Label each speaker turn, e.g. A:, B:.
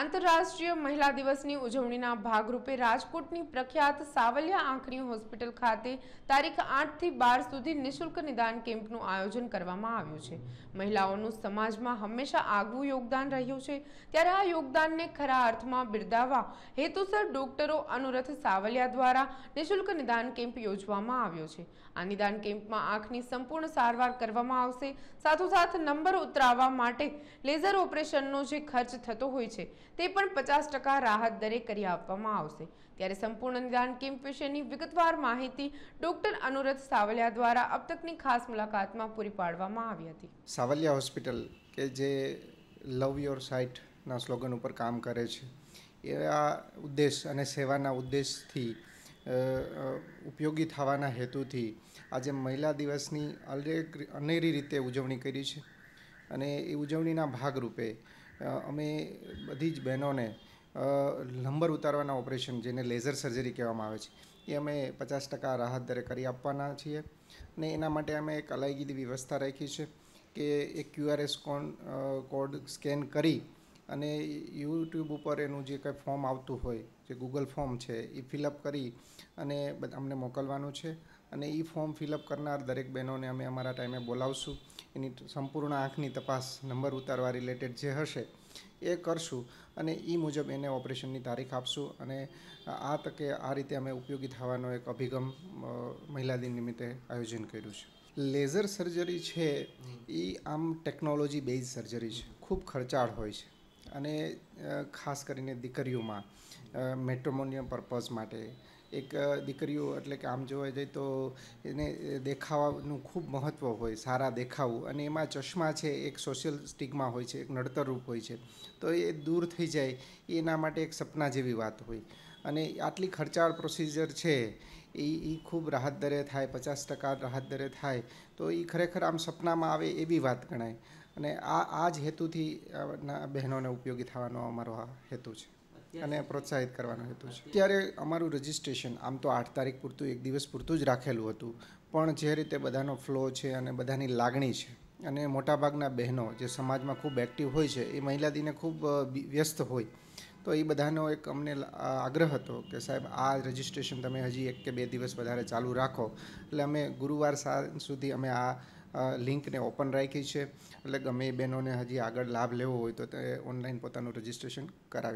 A: આંતરરાષ્ટ્રીય મહિલા દિવસની ઉજવણીના ભાગરૂપે રાજકોટની પ્રખ્યાત સાવલિયા આંખની હોસ્પિટલ ખાતે તારીખ આઠથી બાર સુધી નિઃશુલ્ક નિદાન કેમ્પનું આયોજન કરવામાં આવ્યું છે મહિલાઓનું સમાજમાં હંમેશા આગવું યોગદાન રહ્યું છે ત્યારે આ યોગદાનને ખરા અર્થમાં બિરદાવવા હેતુસર ડોક્ટરો અનુરથ સાવલિયા દ્વારા નિઃશુલ્ક નિદાન કેમ્પ યોજવામાં આવ્યો છે આ નિદાન કેમ્પમાં આંખની સંપૂર્ણ સારવાર કરવામાં આવશે સાથોસાથ નંબર ઉતરાવવા માટે લેઝર ઓપરેશનનો જે ખર્ચ થતો હોય છે તે પણ પચાસ ટકા રાહત દરે કરી આપવામાં આવશે ત્યારે સંપૂર્ણ નિદાન કેમ્પ વિશેની વિગતવાર માહિતી ડોક્ટર અનુરથ સાવલિયા દ્વારા અબતકની ખાસ મુલાકાતમાં પૂરી પાડવામાં આવી હતી
B: સાવલિયા હોસ્પિટલ કે જે લવ યોર સાઇટના સ્લોગન ઉપર કામ કરે છે એવા ઉદ્દેશ અને સેવાના ઉદ્દેશથી ઉપયોગી થવાના હેતુથી આજે મહિલા દિવસની અનેરી રીતે ઉજવણી કરી છે અને એ ઉજવણીના ભાગરૂપે અમે બધી જ બહેનોને લંબર ઉતારવાના ઓપરેશન જેને લેઝર સર્જરી કહેવામાં આવે છે એ અમે પચાસ ટકા રાહત દરે કરી આપવાના છીએ અને એના માટે અમે એક અલાયગી વ્યવસ્થા રાખી છે કે એક ક્યુઆરએસ કોન કોડ સ્કેન કરી અને યુટ્યુબ ઉપર એનું જે કંઈ ફોર્મ આવતું હોય જે ગૂગલ ફોર્મ છે એ ફિલઅપ કરી અને અમને મોકલવાનું છે અને એ ફોર્મ ફિલઅપ કરનાર દરેક બહેનોને અમે અમારા ટાઈમે બોલાવશું એની સંપૂર્ણ આંખની તપાસ નંબર ઉતારવા રિલેટેડ જે હશે એ કરશું અને એ મુજબ એને ઓપરેશનની તારીખ આપશું અને આ તકે આ રીતે અમે ઉપયોગી થવાનો એક અભિગમ મહિલા દિન નિમિત્તે આયોજન કર્યું છે લેઝર સર્જરી છે એ આમ ટેકનોલોજી બેઝ સર્જરી છે ખૂબ ખર્ચાળ હોય છે અને ખાસ કરીને દીકરીઓમાં મેટ્રોમોનિયમ પર્પઝ માટે એક દીકરીઓ એટલે કે આમ જોવા જઈએ તો એને દેખાવાનું ખૂબ મહત્ત્વ હોય સારા દેખાવું અને એમાં ચશ્મા છે એક સોશિયલ સ્ટિકમાં હોય છે એક નડતરરૂપ હોય છે તો એ દૂર થઈ જાય એના માટે એક સપના જેવી વાત હોય અને આટલી ખર્ચાળ પ્રોસિજર છે એ એ ખૂબ રાહત દરે થાય પચાસ ટકા રાહત દરે થાય તો એ ખરેખર આમ સપનામાં આવે એવી વાત ગણાય અને આ આ જ હેતુથી બહેનોને ઉપયોગી થવાનો અમારો આ હેતુ છે અને પ્રોત્સાહિત કરવાનો હેતુ છે ત્યારે અમારું રજીસ્ટ્રેશન આમ તો આઠ તારીખ પૂરતું એક દિવસ પૂરતું જ રાખેલું હતું પણ જે રીતે બધાનો ફ્લો છે અને બધાની લાગણી છે અને મોટાભાગના બહેનો જે સમાજમાં ખૂબ એક્ટિવ હોય છે એ મહિલા દીને ખૂબ વ્યસ્ત હોય તો એ બધાનો એક અમને આગ્રહ હતો કે સાહેબ આ રજીસ્ટ્રેશન તમે હજી એક કે બે દિવસ વધારે ચાલુ રાખો એટલે અમે ગુરુવાર સાંજ સુધી અમે આ લિંકને ઓપન રાખી છે એટલે ગમે એ બહેનોને હજી આગળ લાભ લેવો હોય તો તે ઓનલાઈન પોતાનું રજીસ્ટ્રેશન કરાવે